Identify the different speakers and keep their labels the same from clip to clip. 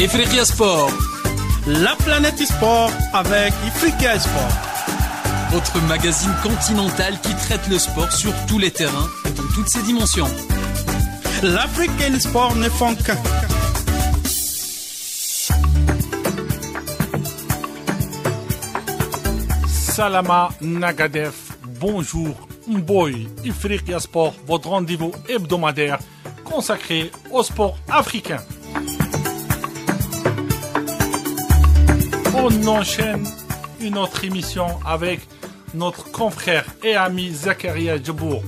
Speaker 1: Ifriqiya Sport. La planète sport avec Ifriqiya Sport. Votre magazine continental qui traite le sport sur tous les terrains et dans toutes ses dimensions. L'Afrique sport ne font qu'un.
Speaker 2: Salama Nagadef, bonjour Mboy, Ifriqiya Sport, votre rendez-vous hebdomadaire consacré au sport africain. on enchaîne une autre émission avec notre confrère et ami Zakaria Djabour.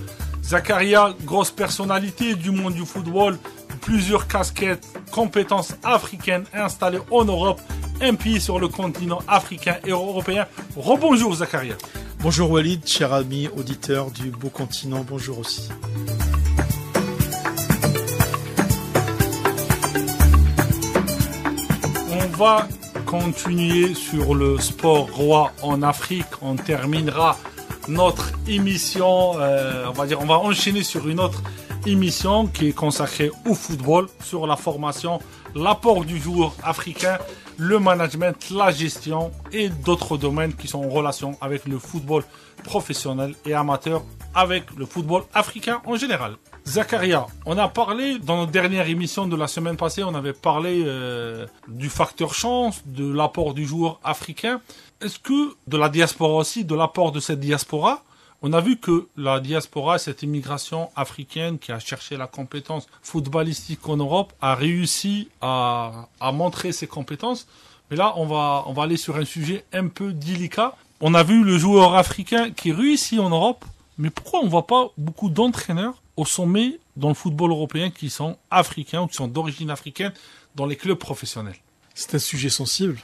Speaker 2: Zakaria, grosse personnalité du monde du football, plusieurs casquettes, compétences africaines installées en Europe, un pays sur le continent africain et européen. Rebonjour Zacharia.
Speaker 1: Bonjour Walid, cher ami auditeur du beau continent, bonjour aussi.
Speaker 2: On va continuer sur le sport roi en Afrique. On terminera notre émission, euh, on va dire, on va enchaîner sur une autre émission qui est consacrée au football, sur la formation, l'apport du jour africain, le management, la gestion et d'autres domaines qui sont en relation avec le football professionnel et amateur, avec le football africain en général. Zacharia, on a parlé dans notre dernière émission de la semaine passée, on avait parlé euh, du facteur chance, de l'apport du joueur africain. Est-ce que de la diaspora aussi, de l'apport de cette diaspora, on a vu que la diaspora, cette immigration africaine qui a cherché la compétence footballistique en Europe, a réussi à, montrer ses compétences. Mais là, on va aller sur un sujet un peu délicat. On a vu le joueur africain qui réussit en Europe, mais pourquoi on ne voit pas beaucoup d'entraîneurs au sommet dans le football européen qui sont africains ou qui sont d'origine africaine dans les clubs professionnels C'est un sujet sensible.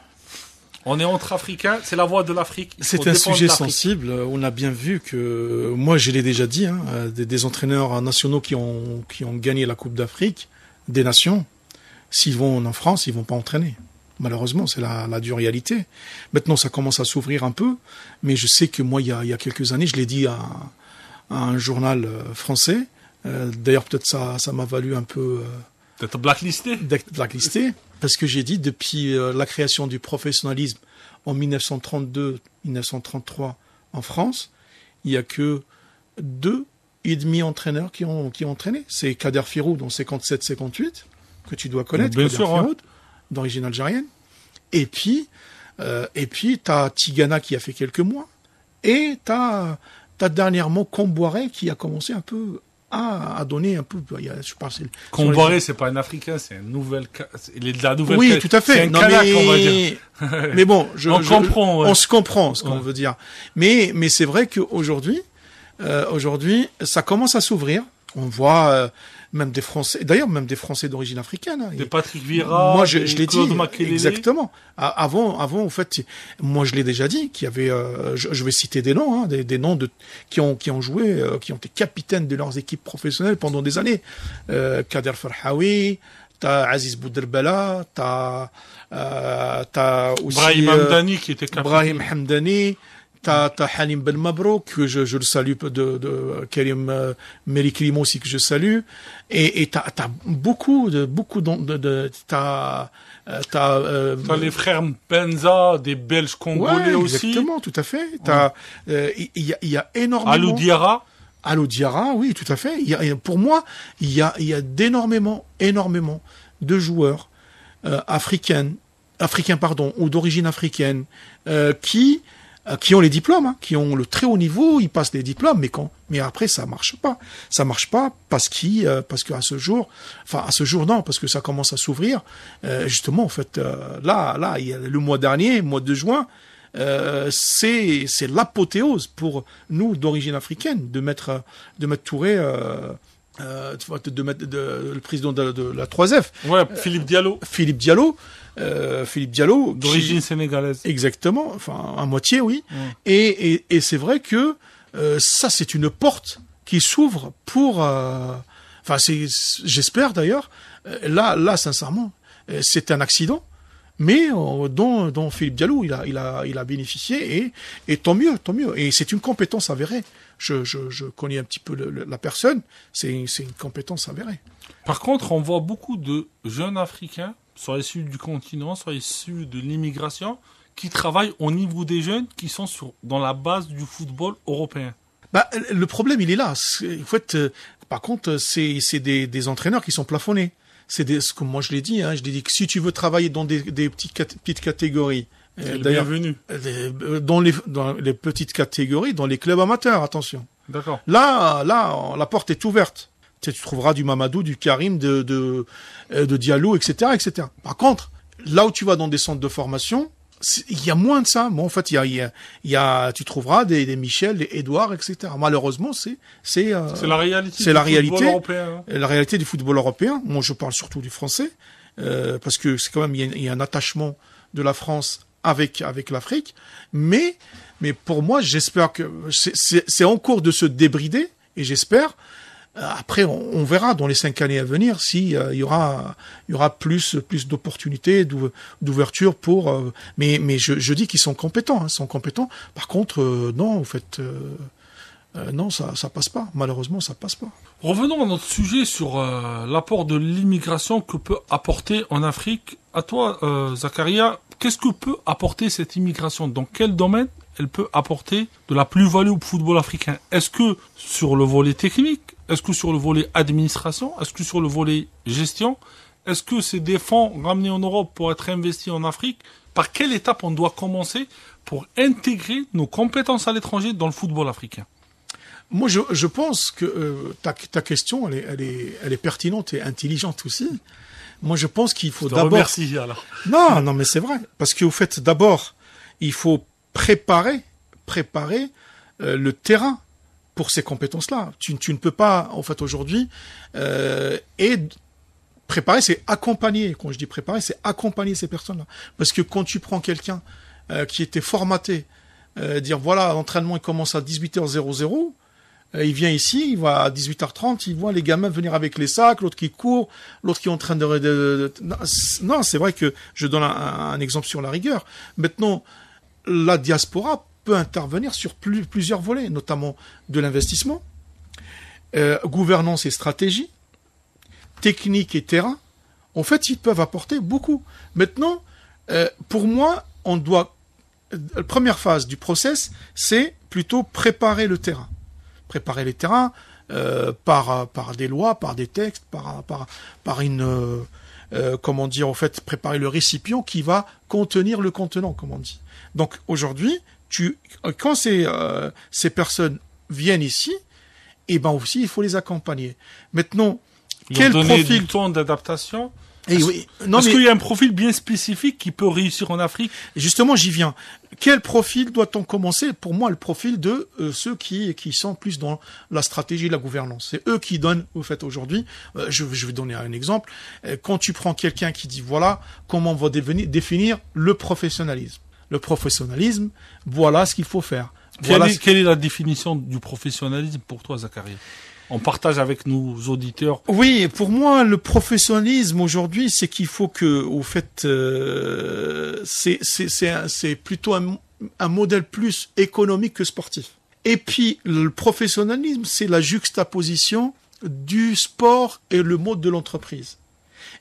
Speaker 2: On est entre Africains, c'est la voie de l'Afrique. C'est un sujet sensible.
Speaker 1: On a bien vu que, moi je l'ai déjà dit, hein, des, entraîneurs nationaux qui ont, qui ont gagné la Coupe d'Afrique, des nations, s'ils vont en France, ils vont pas entraîner. Malheureusement, c'est la, la, dure réalité. Maintenant, ça commence à s'ouvrir un peu, mais je sais que moi, il y a, il y a quelques années, je l'ai dit à, un journal euh, français. Euh, d'ailleurs, peut-être ça, ça m'a valu un peu. Euh, d'être blacklisté blacklisté. Parce que j'ai dit, depuis la création du professionnalisme en 1932-1933 en France, il n'y a que deux et demi entraîneurs qui ont, qui ont entraîné. C'est Kader Firoud en 57-58, que tu dois connaître, Kader Firoud, d'origine algérienne. Et puis, tu et puis, t'as Tigana qui a fait quelques mois. Et as... T'as dernièrement Comboiré qui a commencé un peu à, à donner un peu. Je pense. Comboiré, c'est pas
Speaker 2: un Africain, c'est un nouvel. Il est de la nouvelle. Oui, tout à fait. Un non, mais... on va dire. mais bon, je, on comprend. On se
Speaker 1: comprend ce qu'on veut dire. Mais mais c'est vrai qu'aujourd'hui, euh, aujourd'hui, ça commence à s'ouvrir. On voit. Euh, même des Français, d'ailleurs même des Français d'origine africaine.
Speaker 2: Hein. De Patrick Vira, moi je, dit exactement.
Speaker 1: Avant, avant en fait, moi je l'ai déjà dit qu'il y avait, euh, je, vais citer des noms, hein, des, noms de qui ont qui ont joué, euh, qui ont été capitaines de leurs équipes professionnelles pendant des années. Euh, Kader Farhawi, Aziz Boudrebala, t'as Brahim Hamdani qui était capitaine. Hamdani. T'as Halim Ben Mabro, que je, je, le salue, de, de Karim euh, Merikrim aussi, que je salue. Et t'as as beaucoup de... beaucoup de, de t'as euh, euh, t'as les frères
Speaker 2: Penza, des Belges congolais aussi.
Speaker 1: Exactement, tout à fait. il y, a, y a énormément. Alou Diara. Alou Diara, oui, tout à fait. pour moi, il y a il y a d'énormément énormément de joueurs africains africains pardon ou d'origine africaine qui euh, qui ont les diplômes, hein, qui ont le très haut niveau, ils passent des diplômes, mais quand, mais après ça marche pas, ça marche pas parce qu'à euh, parce qu'à ce jour, enfin à ce jour non, parce que ça commence à s'ouvrir. Euh, justement, en fait, euh, là, là, il le mois dernier, mois de juin, c'est c'est l'apothéose pour nous d'origine africaine de mettre de mettre Touré euh, de, de, de, le président de, la 3F. Ouais, Philippe Diallo. Philippe Diallo. Euh, Philippe Diallo. D'origine sénégalaise. Exactement, enfin à moitié oui. Et, et, c'est vrai que euh, ça c'est une porte qui s'ouvre pour... Euh, enfin c'est j'espère d'ailleurs. Là, là sincèrement, c'est un accident. Mais dont, dont Philippe Diallo, il a, il a, il a bénéficié et, et tant mieux, tant mieux. Et c'est une compétence avérée je, connais un petit peu la personne, c'est une compétence avérée. Par contre, on voit beaucoup
Speaker 2: de jeunes Africains, soit issus du continent, soit issus de l'immigration, qui
Speaker 1: travaillent au niveau des jeunes qui sont dans la base du football européen. Bah, le problème, il est là. Euh, par contre, c'est des, entraîneurs qui sont plafonnés c'est ce que moi je l'ai dit, hein, je l'ai dit que si tu veux travailler dans des, petites catégories, D'ailleurs, euh, dans les, dans les petites catégories, dans les clubs amateurs, attention. D'accord. Là, là, la porte est ouverte. Tu, tu trouveras du Mamadou, du Karim, de, de, euh, de Diallo, etc., etc. Par contre, là où tu vas dans des centres de formation, il y a moins de ça. Moi, en fait, il y a, il y a, tu trouveras des, Michel, des Edouard, etc. Malheureusement, c'est, c'est, euh, c'est la réalité. C'est la réalité. Hein. La réalité du football européen. Moi, je parle surtout du français, parce que c'est quand même il y, a un attachement de la France avec avec l'Afrique. Mais mais pour moi, j'espère que c'est en cours de se débrider et j'espère. Euh, après, on, verra dans les cinq années à venir si euh, il y aura il y aura plus plus d'opportunités d'ouverture pour. Euh, mais mais je, dis qu'ils sont compétents, hein, sont compétents. Par contre, non, en fait. non, ça, ça passe pas. Malheureusement, ça passe pas.
Speaker 2: Revenons à notre sujet sur l'apport de l'immigration que peut apporter en Afrique. À toi, euh, Zakaria, qu'est-ce que peut apporter cette immigration Dans quel domaine elle peut apporter de la plus-value au football africain Est-ce que sur le volet technique Est-ce que sur le volet administration Est-ce que sur le volet gestion Est-ce que c'est des fonds ramenés en Europe pour être investis en Afrique Par quelle étape on doit
Speaker 1: commencer pour intégrer nos compétences à l'étranger dans le football africain moi, je, pense que euh, ta, ta, question, elle est, elle, est, elle est pertinente et intelligente aussi. Moi, je pense qu'il faut d'abord. Non, non, mais c'est vrai, parce que, au fait, d'abord, il faut préparer, préparer euh, le terrain pour ces compétences-là. Tu, ne peux pas, en fait, aujourd'hui, euh, et préparer, c'est accompagner. Quand je dis préparer, c'est accompagner ces personnes-là, parce que quand tu prends quelqu'un euh, qui était formaté, dire voilà, l'entraînement commence à 18h00 euh, il vient ici, il va à 18h30, il voit les gamins venir avec les sacs, l'autre qui court, l'autre qui est en train de... non, c'est vrai que je donne un, exemple sur la rigueur. Maintenant, la diaspora peut intervenir sur plusieurs volets, notamment de l'investissement, euh, gouvernance et stratégie, technique et terrain. En fait, ils peuvent apporter beaucoup. Maintenant, euh, pour moi, on doit... La première phase du process, c'est plutôt préparer le terrain préparer les terrains euh, par, par des lois, par des textes, par, par, par une... Euh, euh, comment dire, en fait, préparer le récipient qui va contenir le contenant, comme on dit. Donc aujourd'hui, tu, quand ces, euh, ces personnes viennent ici, et eh ben aussi, il faut les accompagner. Maintenant, quel profil
Speaker 2: temps d'adaptation
Speaker 1: et oui. qu'il y a un profil bien spécifique qui peut réussir en Afrique. Justement, j'y viens. Quel profil doit-on commencer Pour moi, le profil de euh, ceux qui qui sont plus dans la stratégie, la gouvernance. C'est eux qui donnent, au fait, aujourd'hui. Euh, je, je, vais donner un exemple. Euh, quand tu prends quelqu'un qui dit voilà comment on va définir le professionnalisme. Le professionnalisme, voilà ce qu'il faut faire. Quelle, est,
Speaker 2: quelle, est, la définition du professionnalisme pour toi, Zachary on partage avec nos auditeurs.
Speaker 1: Oui, pour moi, le professionnalisme aujourd'hui, c'est qu'il faut que, au fait, euh, c'est plutôt un, modèle plus économique que sportif. Et puis, le professionnalisme, c'est la juxtaposition du sport et le mode de l'entreprise.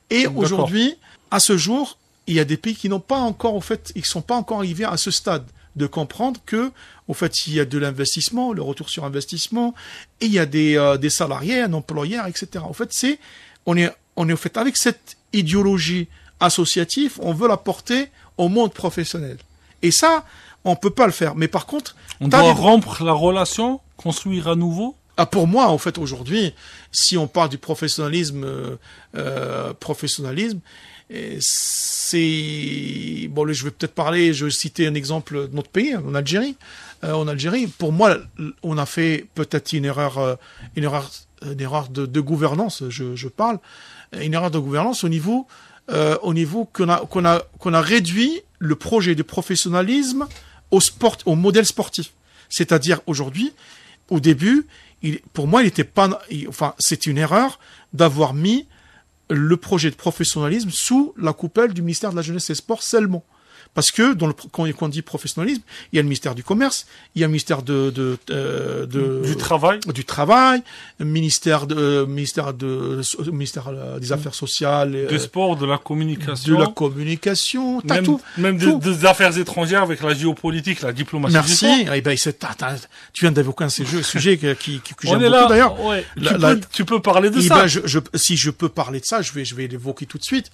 Speaker 1: Et aujourd'hui, à ce jour, il y a des pays qui n'ont pas encore, au fait, ils sont pas encore arrivés à ce stade de comprendre que, au fait, il y a de l'investissement, le retour sur investissement, et il y a des, euh, des salariés, un employeur, etc. En fait, c'est, on est, on est au fait avec cette idéologie associative, on veut la porter au monde professionnel. Et ça, on peut pas le faire. Mais par contre, on doit rompre la relation, construire à nouveau. Ah, pour moi, en fait, aujourd'hui, si on parle du professionnalisme, euh, euh professionnalisme, c'est bon, je vais peut-être parler, je vais citer un exemple de notre pays, en Algérie. Euh, en Algérie, pour moi, on a fait peut-être une erreur, euh, une erreur, une erreur de, gouvernance. Je, je, parle une erreur de gouvernance au niveau, euh, au niveau qu'on a qu'on a qu'on a réduit le projet de professionnalisme au sport, au modèle sportif. C'est-à-dire aujourd'hui, au début, il, pour moi, il était pas, enfin, c'est une erreur d'avoir mis le projet de professionnalisme sous la coupelle du ministère de la Jeunesse et Sports seulement. Parce que dans le, quand, on dit professionnalisme, il y a le ministère du commerce, il y a le ministère de, de, euh, du travail, du travail, ministère de euh, ministère de ministère euh, des mmh. affaires sociales, du sport, de la communication, de la communication, même, tout, même Des, affaires étrangères avec la géopolitique, la diplomatie. Merci. Eh ben, tu viens d'évoquer un sujet qui, qui, qui que j'aime beaucoup d'ailleurs. tu, peux, parler de eh ça. Ben, si je peux parler de ça, je vais je vais l'évoquer tout de suite.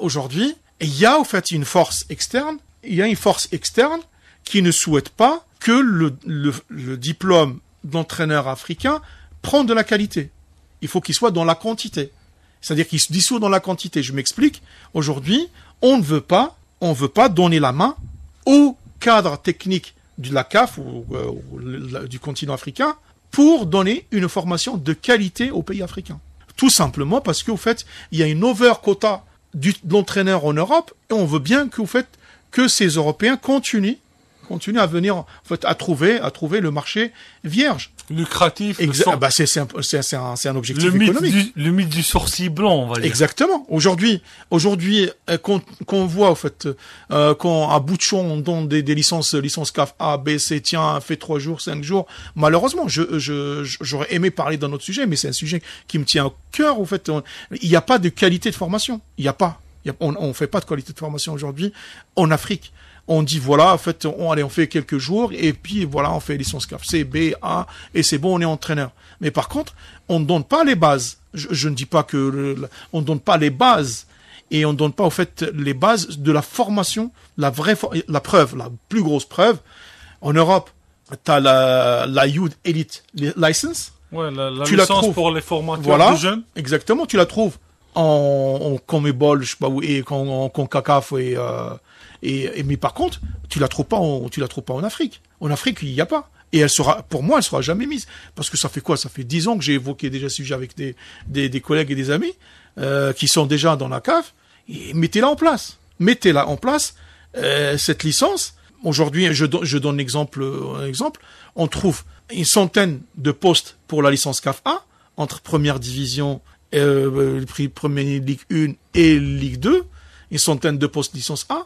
Speaker 1: aujourd'hui, il y a fait une force externe, il y a une force externe qui ne souhaite pas que le, diplôme d'entraîneur africain prenne de la qualité. Il faut qu'il soit dans la quantité. C'est-à-dire qu'il se dissout dans la quantité. Je m'explique. Aujourd'hui, on ne veut pas, on veut pas donner la main au cadre technique de la CAF ou, euh, du continent africain pour donner une formation de qualité aux pays africains. Tout simplement parce qu'au fait, il y a une over quota de l'entraîneur en Europe, et on veut bien que vous faites que ces Européens continuent continuer à venir, en fait, à trouver, à trouver le marché vierge. Lucratif. Exa c'est un, objectif économique. du, le mythe du sourcil blanc, on va dire. Exactement. Aujourd'hui, aujourd'hui, euh, qu'on voit, en fait, euh, qu'on à bout de on donne des, licences, licences CAF A, B, C, tiens, fait trois jours, cinq jours. Malheureusement, je, j'aurais aimé parler d'un autre sujet, mais c'est un sujet qui me tient au cœur, en fait. Il n'y a pas de qualité de formation. Il n'y a pas. On ne fait pas de qualité de formation aujourd'hui en Afrique on dit voilà, en fait, on, allez, on fait quelques jours et puis voilà, on fait licence CAF C, B, A et c'est bon, on est entraîneur. Mais par contre, on ne donne pas les bases. Je, ne dis pas que le, on donne pas les bases et on ne donne pas en fait les bases de la formation, la vraie la preuve, la plus grosse preuve en Europe, tu as la la Youth Elite License. Ouais, la, tu licence la pour les formateurs voilà, de jeunes. Exactement, tu la trouves en, en Comébol, je sais pas où, et en, en, et euh, et, mais par contre, tu la trouves pas, tu la trouves pas en Afrique. En Afrique, il n'y a pas. Et elle sera, pour moi, elle sera jamais mise. Parce que ça fait quoi Ça fait dix ans que j'ai évoqué déjà ce sujet avec des, des, collègues et des amis euh, qui sont déjà dans la CAF. Et mettez-la en place. Mettez-la en place euh, cette licence. Aujourd'hui, je, je donne un exemple. On trouve une centaine de postes pour la licence CAF A entre première division, euh, première Ligue 1 et Ligue 2, une centaine de postes licence A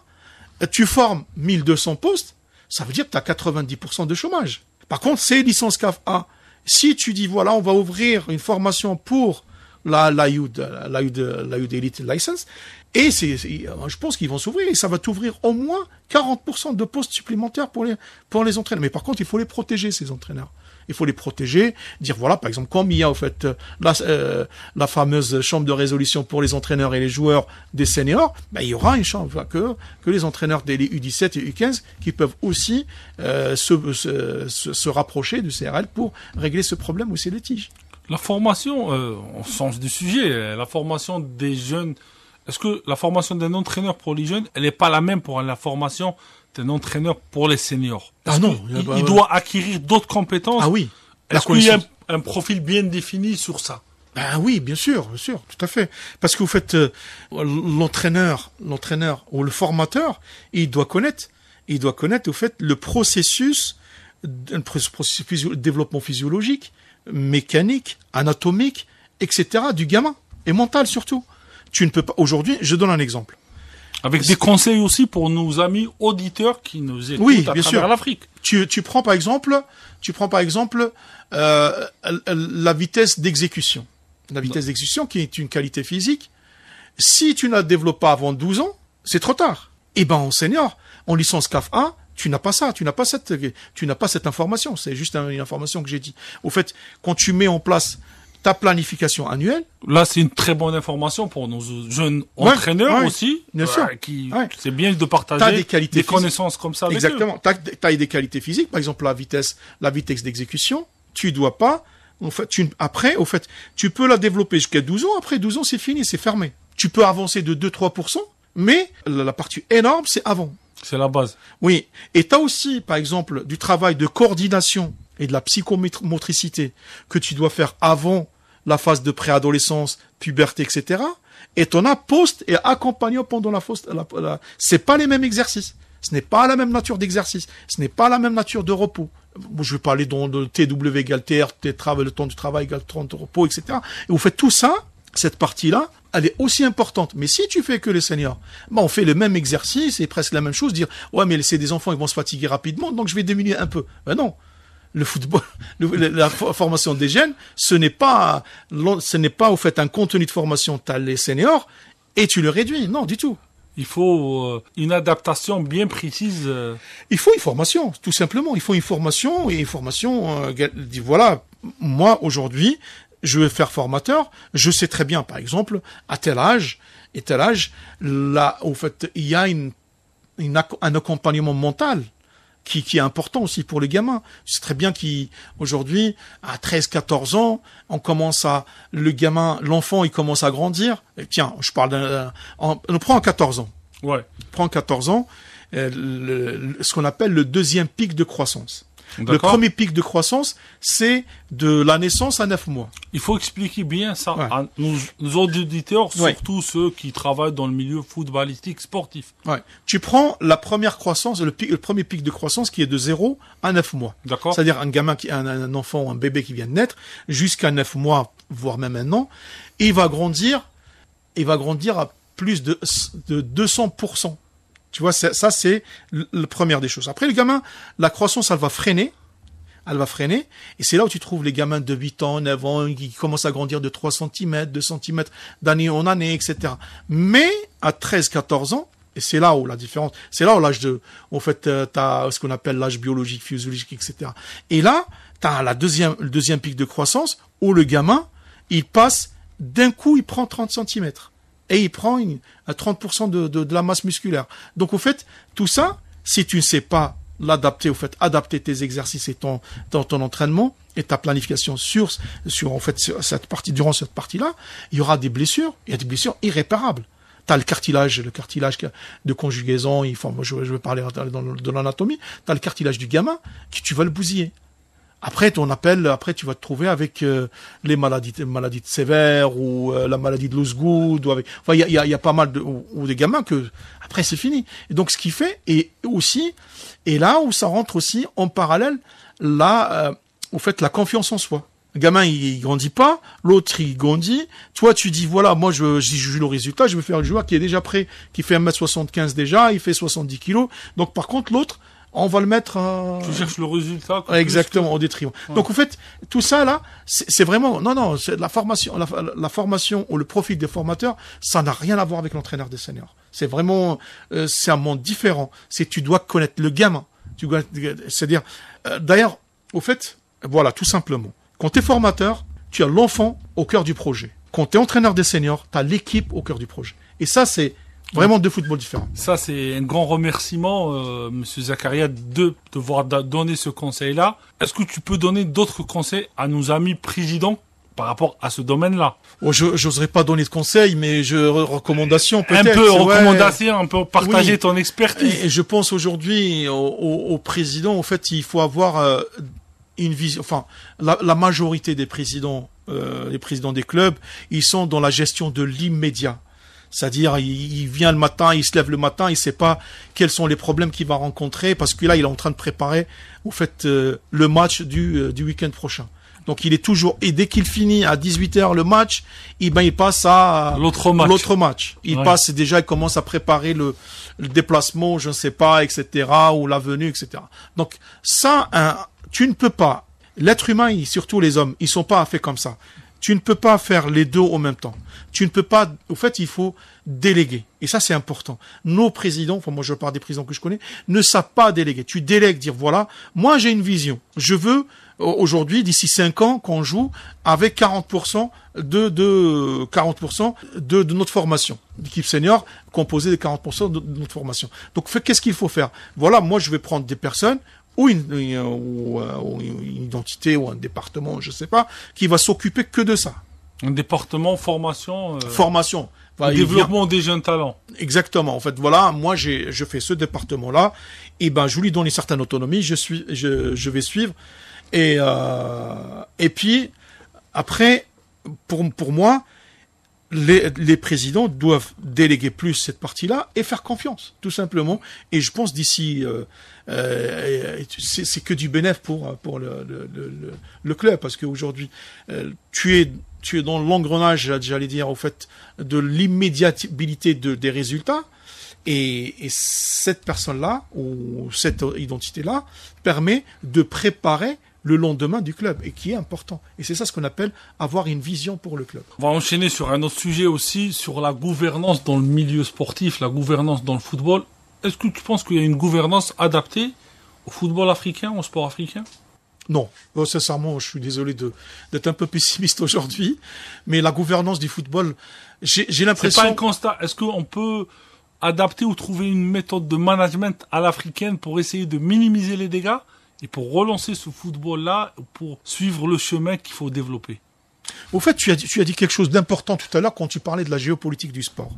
Speaker 1: tu formes 1200 postes, ça veut dire que tu as 90% de chômage. Par contre, ces licences A, si tu dis, voilà, on va ouvrir une formation pour la, la UD, la, UD, la UD Elite License, et c'est, je pense qu'ils vont s'ouvrir, et ça va t'ouvrir au moins 40% de postes supplémentaires pour les, pour les entraîneurs. Mais par contre, il faut les protéger, ces entraîneurs il faut les protéger, dire voilà, par exemple, comme il y a en fait euh, euh, la, fameuse chambre de résolution pour les entraîneurs et les joueurs des seniors, ben, il y aura une chambre que, les entraîneurs des U17 et U15 qui peuvent aussi euh, se, rapprocher du CRL pour régler ce problème aussi les tiges. La formation, on change de sujet, la formation des jeunes,
Speaker 2: est-ce que la formation d'un entraîneur pour les jeunes, elle n'est pas la même pour la formation un entraîneur pour les seniors. Ah non, il, doit acquérir d'autres compétences. Ah oui. Est-ce qu'il y a
Speaker 1: un, profil bien défini sur ça Ben oui, bien sûr, bien sûr, tout à fait. Parce que vous faites euh, l'entraîneur, l'entraîneur ou le formateur, il doit connaître, il doit connaître au fait le processus, le processus de développement physiologique, mécanique, anatomique, etc. du gamin et mental surtout. Tu ne peux pas. Aujourd'hui, je donne un exemple. Avec des conseils aussi pour nos amis auditeurs qui nous
Speaker 2: écoutent oui, à travers l'Afrique.
Speaker 1: Tu, tu prends par exemple, tu prends par exemple euh, la vitesse d'exécution. La vitesse d'exécution qui est une qualité physique. Si tu ne la développes pas avant 12 ans, c'est trop tard. Eh ben, en senior, en licence CAF 1, tu n'as pas ça, tu n'as pas cette, tu n'as pas cette information. C'est juste une information que j'ai dit. Au fait, quand tu mets en place ta planification annuelle. Là, c'est une très bonne information pour nos jeunes entraîneurs aussi. Bien sûr. qui, C'est bien de partager des, qualités connaissances comme ça. Avec Exactement. Tu as, des qualités physiques, par exemple la vitesse, la vitesse d'exécution. Tu dois pas. En fait, tu, après, au fait, tu peux la développer jusqu'à 12 ans. Après 12 ans, c'est fini, c'est fermé. Tu peux avancer de 2-3%, mais la, partie énorme, c'est avant. C'est la base. Oui. Et tu as aussi, par exemple, du travail de coordination et de la psychomotricité que tu dois faire avant la phase de préadolescence, puberté, etc. Et ton a poste et accompagnant pendant la fausse. La, C'est pas les mêmes exercices. Ce n'est pas la même nature d'exercice. Ce n'est pas la même nature de repos. Je vais parler dans le TW égale TR, le temps du travail égale 30, de repos, etc. Et vous faites tout ça, cette partie-là, elle est aussi importante. Mais si tu fais que les seniors, bah, on fait le même exercice et presque la même chose, dire ouais mais c'est des enfants ils vont se fatiguer rapidement, donc je vais diminuer un peu. Ben non, le football, la formation des jeunes, ce n'est pas, ce n'est pas au fait un contenu de formation. as les seniors et tu le réduis. Non, du tout. Il faut euh, une adaptation bien précise. Euh. Il faut une formation, tout simplement. Il faut une formation et une formation. Euh, dit voilà, moi aujourd'hui, je vais faire formateur. Je sais très bien, par exemple, à tel âge et tel âge, là, au fait, il y a un accompagnement mental qui, est important aussi pour les gamins. C'est très bien qu'aujourd'hui, à 13, 14 ans, on commence à, le gamin, l'enfant, il commence à grandir. Et tiens, je parle d'un, on prend en 14 ans. Ouais. On prend 14 ans, euh, ce qu'on appelle le deuxième pic de croissance. Le premier pic de croissance, c'est de la naissance à 9 mois. Il faut expliquer bien ça à nos, auditeurs, surtout ceux qui travaillent dans le milieu footballistique sportif. Tu prends la première croissance, le, le premier pic de croissance qui est de 0 à 9 mois. D'accord. C'est-à-dire un gamin, qui, un, enfant, un bébé qui vient de naître, jusqu'à 9 mois, voire même un an, il va grandir, il va grandir à plus de, de 200%. Tu vois, ça, c'est la première des choses. Après, le gamin, la croissance, elle va freiner. Elle va freiner. Et c'est là où tu trouves les gamins de 8 ans, 9 ans, qui commencent à grandir de 3 cm, 2 cm d'année en année, etc. Mais, à 13, 14 ans, et c'est là où la différence, c'est là où l'âge de, en fait, euh, as ce qu'on appelle l'âge biologique, physiologique, etc. Et là, t'as la deuxième, le deuxième pic de croissance où le gamin, il passe, d'un coup, il prend 30 cm et il prend à 30% de, la masse musculaire. Donc au fait, tout ça, si tu ne sais pas l'adapter, au fait, adapter tes exercices et ton, dans ton entraînement et ta planification sur, sur en fait, cette partie, durant cette partie-là, il y aura des blessures, il y a des blessures irréparables tu as le cartilage, le cartilage de conjugaison, il faut, je, vais parler dans, l'anatomie, tu as le cartilage du gamin, qui tu vas le bousiller. Après ton appel, après tu vas te trouver avec euh, les maladies, maladies sévères ou euh, la maladie de Losgood ou avec, enfin il y a, pas mal de ou, des gamins que après c'est fini. donc ce qui fait et aussi et là où ça rentre aussi en parallèle là euh, au fait la confiance en soi. Le gamin, il, grandit pas, l'autre, il grandit. Toi, tu dis, voilà, moi, je, juge le résultat, je vais faire un joueur qui est déjà prêt, qui fait 1m75 déjà, il fait 70 kilos. Donc, par contre, l'autre, on va le mettre. Euh, tu cherches
Speaker 2: le résultat. Exactement, au
Speaker 1: détriment. Donc en fait, tout ça là, c'est vraiment non non, c'est la formation, la, formation ou le profit des formateurs, ça n'a rien à voir avec l'entraîneur des seniors. C'est vraiment, euh, c'est un monde différent. C'est tu dois connaître le gamin. Tu c'est-à-dire, euh, d'ailleurs, au fait, voilà, tout simplement. Quand tu es formateur, tu as l'enfant au cœur du projet. Quand tu es entraîneur des seniors, tu as l'équipe au cœur du projet. Et ça, c'est Vraiment deux footballs différents.
Speaker 2: Ça, c'est un grand remerciement, euh, Monsieur Zakaria, de devoir donner ce conseil-là. Est-ce que tu peux donner d'autres conseils à nos amis
Speaker 1: présidents par rapport à ce domaine-là oh, Je n'oserais pas donner de conseils, mais je recommandations peut-être. Un peu recommandation, un peu partager ton expertise. Et je pense aujourd'hui au, au, président, en fait, il faut avoir euh, une vision. Enfin, la, majorité des présidents, euh, les présidents des clubs, ils sont dans la gestion de l'immédiat. C'est-à-dire, il, vient le matin, il se lève le matin, il sait pas quels sont les problèmes qu'il va rencontrer parce que là, il est en train de préparer, au fait, euh, le match du, euh, du week-end prochain. Donc, il est toujours, et dès qu'il finit à 18h le match, eh ben, il passe à l'autre match. Il passe déjà, il commence à préparer le, déplacement, je ne sais pas, etc., ou la venue, etc. Donc, ça, tu ne peux pas. L'être humain, surtout les hommes, ils sont pas faits comme ça. Tu ne peux pas faire les deux en même temps. Tu ne peux pas, au fait, il faut déléguer. Et ça, c'est important. Nos présidents, enfin, moi, je parle des présidents que je connais, ne savent pas déléguer. Tu délègues, dire, voilà, moi, j'ai une vision. Je veux, euh, aujourd'hui, d'ici 5 ans, qu'on joue avec 40% de, 40% de, notre formation. L'équipe senior composée de 40% de notre formation. Donc, qu'est-ce qu'il faut faire? Voilà, moi, je vais prendre des personnes, ou une, euh, une, identité ou un département, je sais pas, qui va s'occuper que de ça. Un département formation. Euh, formation. développement des jeunes talents. Exactement. En fait, voilà, moi j'ai je fais ce département là, et ben je lui donne une certaine autonomie, je suis je, je vais suivre, et euh, et puis après pour pour moi les, présidents doivent déléguer plus cette partie-là et faire confiance, tout simplement. Et je pense d'ici, euh, euh, c'est que du bénéfice pour pour le, le, club, parce qu'aujourd'hui, euh, tu es tu es dans l'engrenage, j'allais dire, au fait, de l'immédiatibilité des résultats. et cette personne-là, ou cette identité-là, permet de préparer le lendemain du club et qui est important. Et c'est ça ce qu'on appelle avoir une vision pour le club.
Speaker 2: On va enchaîner sur un autre sujet aussi, sur la gouvernance dans le milieu sportif, la gouvernance dans le football. Est-ce que tu penses qu'il y a une gouvernance adaptée au football africain, au sport africain
Speaker 1: non, oh, sincèrement, je suis désolé d'être un peu pessimiste aujourd'hui, mais la gouvernance du football, j'ai l'impression. C'est pas un
Speaker 2: constat. Est-ce qu'on peut adapter ou trouver une méthode de management à l'africaine pour essayer de minimiser les dégâts et pour relancer ce football-là, pour suivre le chemin qu'il faut
Speaker 1: développer. Au fait, tu as, dit, tu as dit quelque chose d'important tout à l'heure quand tu parlais de la géopolitique du sport.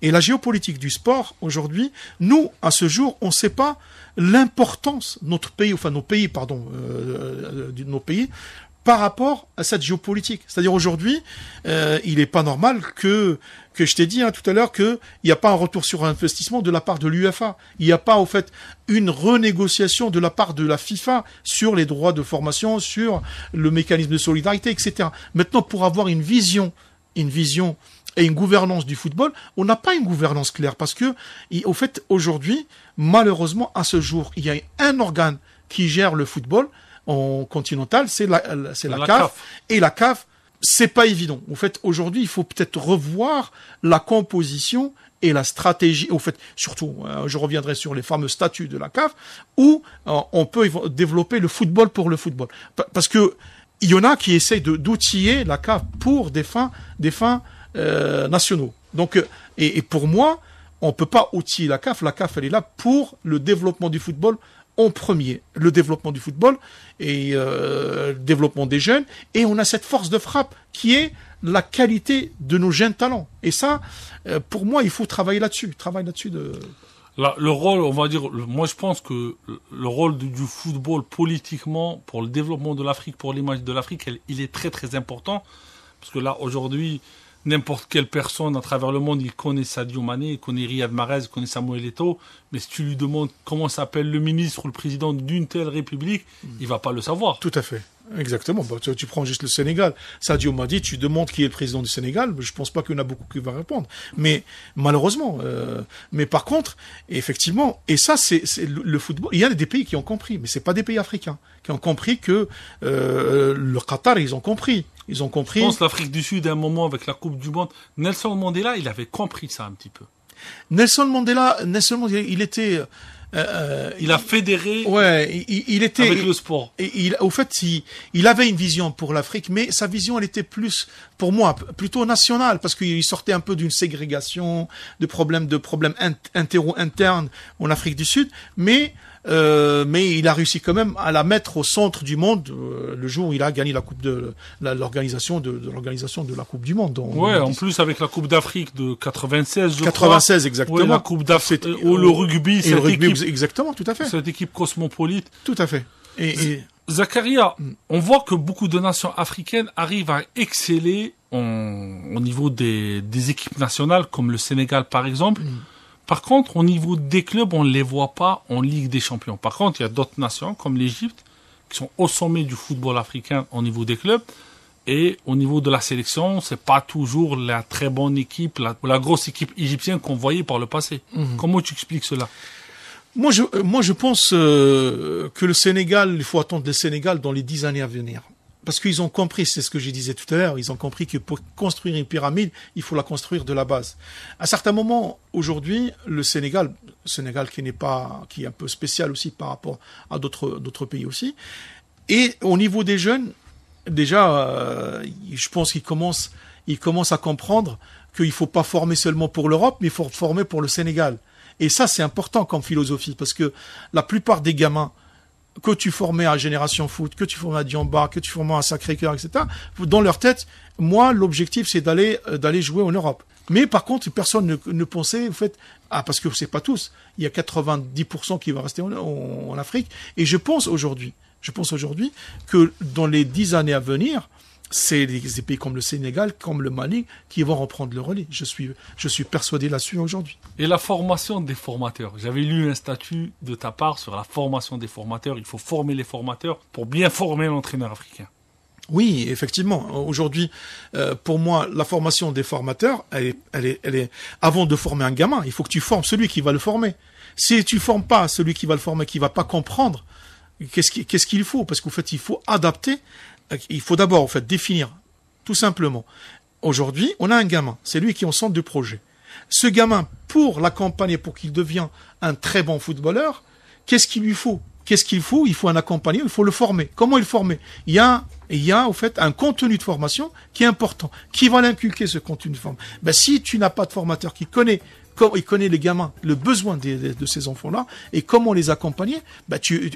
Speaker 1: Et la géopolitique du sport, aujourd'hui, nous, à ce jour, on ne sait pas l'importance, notre pays, enfin nos pays, pardon, euh, euh, euh nos pays, par rapport à cette géopolitique. C'est-à-dire aujourd'hui, euh, il n'est pas normal que que je t'ai dit hein, tout à l'heure qu'il n'y a pas un retour sur investissement de la part de l'UFA. Il n'y a pas, au fait, une renégociation de la part de la FIFA sur les droits de formation, sur le mécanisme de solidarité, etc. Maintenant, pour avoir une vision, une vision et une gouvernance du football, on n'a pas une gouvernance claire parce que, au fait, aujourd'hui, malheureusement, à ce jour, il y a un organe qui gère le football, en continental, c'est la, c'est CAF, Et la CAF, c'est pas évident. En fait, aujourd'hui, il faut peut-être revoir la composition et la stratégie. Au fait, surtout, euh, je reviendrai sur les fameux statuts de la CAF, où euh, on peut développer le football pour le football. Parce que il y en a qui essayent de, d'outiller la CAF pour des fins, des euh, nationaux. Donc, et, pour moi, on peut pas outiller la CAF. La CAF, elle est là pour le développement du football en premier le développement du football et euh, le développement des jeunes. Et on a cette force de frappe qui est la qualité de nos jeunes talents. Et ça, euh, pour moi, il faut travailler là-dessus. Travailler là-dessus de...
Speaker 2: le rôle, on va dire, moi je pense que le rôle du, du football politiquement pour le développement de l'Afrique, pour l'image de l'Afrique, il est très très important. Parce que là, aujourd'hui, n'importe quelle personne à travers le monde, il connaît Sadio Mané, il connaît Riyad Mahrez, il connaît Samuel Eto'o, mais si tu lui demandes comment s'appelle le ministre ou le président
Speaker 1: d'une telle république, hmm. il
Speaker 2: va pas le savoir. Tout
Speaker 1: à fait. Exactement. Bah, tu, prends juste le Sénégal. Sadio m'a dit, tu demandes qui est le président du Sénégal. Je pense pas qu'il y en a beaucoup qui va répondre. Mais malheureusement. Euh, mais par contre, effectivement, et ça, c'est le, football. Il y a des pays qui ont compris, mais c'est pas des pays africains qui ont compris que euh, le Qatar, ils ont compris. Ils ont compris. Je pense
Speaker 2: l'Afrique du Sud, à un moment, avec la Coupe du Monde, Nelson Mandela, il avait compris ça
Speaker 1: un petit peu. Nelson Mandela, Nelson il était. Euh, euh, il, a fédéré. Ouais, il, était avec le sport. Et au fait, il, avait une vision pour l'Afrique, mais sa vision, elle était plus, pour moi, plutôt nationale, parce qu'il sortait un peu d'une ségrégation, de problèmes, de problèmes internes en Afrique du Sud, mais euh, mais il a réussi quand même à la mettre au centre du monde euh, le jour où il a gagné la coupe de l'organisation de, l'organisation de la coupe du monde. En ouais, en
Speaker 2: plus avec la coupe d'Afrique de 96. 96 exactement. la coupe d'Afrique euh, ou oh, le rugby. le rugby, exactement,
Speaker 1: tout à fait. Cette équipe
Speaker 2: cosmopolite. Tout à fait. Et, Zakaria, mm. on voit que beaucoup de nations africaines arrivent à exceller au niveau des, équipes nationales, comme le Sénégal par exemple. Mm. Par contre, au niveau des clubs, on ne les voit pas en Ligue des Champions. Par contre, il y a d'autres nations, comme l'Égypte, qui sont au sommet du football africain au niveau des clubs. Et au niveau de la sélection, c'est pas toujours la très bonne équipe, la, grosse équipe
Speaker 1: égyptienne qu'on voyait par le passé. Mhm. Comment tu expliques cela moi je, euh, moi, je pense euh, que le Sénégal, il faut attendre le Sénégal dans les dix années à venir parce qu'ils ont compris, c'est ce que je disais tout à l'heure, ils ont compris que pour construire une pyramide, il faut la construire de la base. À certains moments, aujourd'hui, le Sénégal, Sénégal qui n'est pas, qui est un peu spécial aussi par rapport à d'autres, d'autres pays aussi. Et au niveau des jeunes, déjà, euh, je pense qu'ils commencent, ils commencent à comprendre qu'il faut pas former seulement pour l'Europe, mais il faut former pour le Sénégal. Et ça, c'est important comme philosophie parce que la plupart des gamins que tu formais à Génération Foot, que tu formais à Diamba, que tu formais à Sacré-Cœur, etc., dans leur tête, moi, l'objectif, c'est d'aller euh, d'aller jouer en Europe. Mais par contre, personne ne, pensait, en fait, ah, parce que c'est pas tous, il y a 90% qui vont rester en, Afrique. Et je pense aujourd'hui, je pense aujourd'hui que dans les 10 années à venir, c'est des, pays comme le Sénégal, comme le Mali, qui vont reprendre le relais. Je suis, je suis persuadé là-dessus aujourd'hui.
Speaker 2: Et la formation des formateurs. J'avais lu un statut de ta part sur la formation des formateurs. Il faut former les formateurs pour bien former l'entraîneur africain. Oui, effectivement.
Speaker 1: Aujourd'hui, euh, pour moi, la formation des formateurs, elle elle, avant de former un gamin, il faut que tu formes celui qui va le former. Si tu formes pas celui qui va le former, qui va pas comprendre, qu'est-ce qu'il faut Parce qu'en fait, il faut adapter il faut d'abord en fait définir tout simplement. Aujourd'hui, on a un gamin, c'est lui qui est au centre du projet. Ce gamin, pour l'accompagner, pour qu'il devienne un très bon footballeur, qu'est-ce qu'il lui faut Qu'est-ce qu'il faut Il faut un accompagnant, il faut le former. Comment il former Il y a, il y a fait un contenu de formation qui est important. Qui va l'inculquer ce contenu de formation ben, Si tu n'as pas de formateur qui connaît il connaît les gamins, le besoin de ces enfants-là et comment les accompagner, bah tu,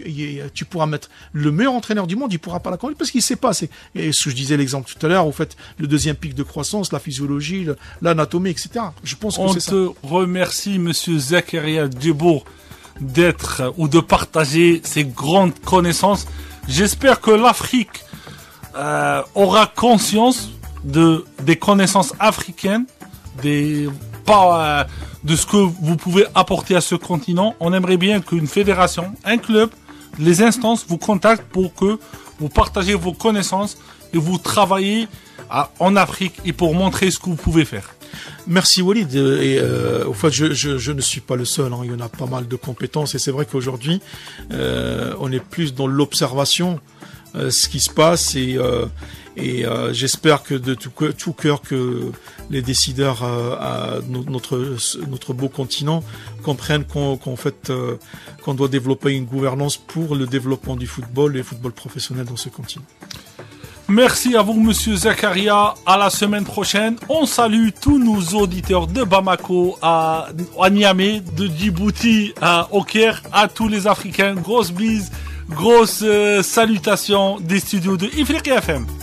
Speaker 1: pourras mettre le meilleur entraîneur du monde, il pourra pas l'accompagner parce qu'il sait pas. C'est ce je disais l'exemple tout à l'heure, au fait, le deuxième pic de croissance, la physiologie, l'anatomie, etc. Je pense que On te
Speaker 2: remercie, Monsieur Zakaria Dubourg, d'être ou de partager ces grandes connaissances. J'espère que l'Afrique euh, aura conscience de des connaissances africaines, des pas euh, de ce que vous pouvez apporter à ce continent, on aimerait bien qu'une fédération, un club, les instances vous contactent pour que vous partagiez vos connaissances et vous
Speaker 1: travaillez en Afrique et pour montrer ce que vous pouvez faire. Merci Walid. Euh, au fait, je, ne suis pas le seul. Hein. Il y en a pas mal de compétences et c'est vrai qu'aujourd'hui, euh, on est plus dans l'observation, ce qui se passe et et euh, j'espère que de tout, cœur que les décideurs euh, à, notre, notre beau continent comprennent qu'on fait, euh, qu'on doit développer une gouvernance pour le développement du football et football professionnel dans ce continent.
Speaker 2: Merci à vous, monsieur Zakaria. À la semaine prochaine. On salue tous nos auditeurs de Bamako à, Niamey, de Djibouti à, au à tous les Africains. Grosse bise, grosse salutation des studios de Ifrique FM.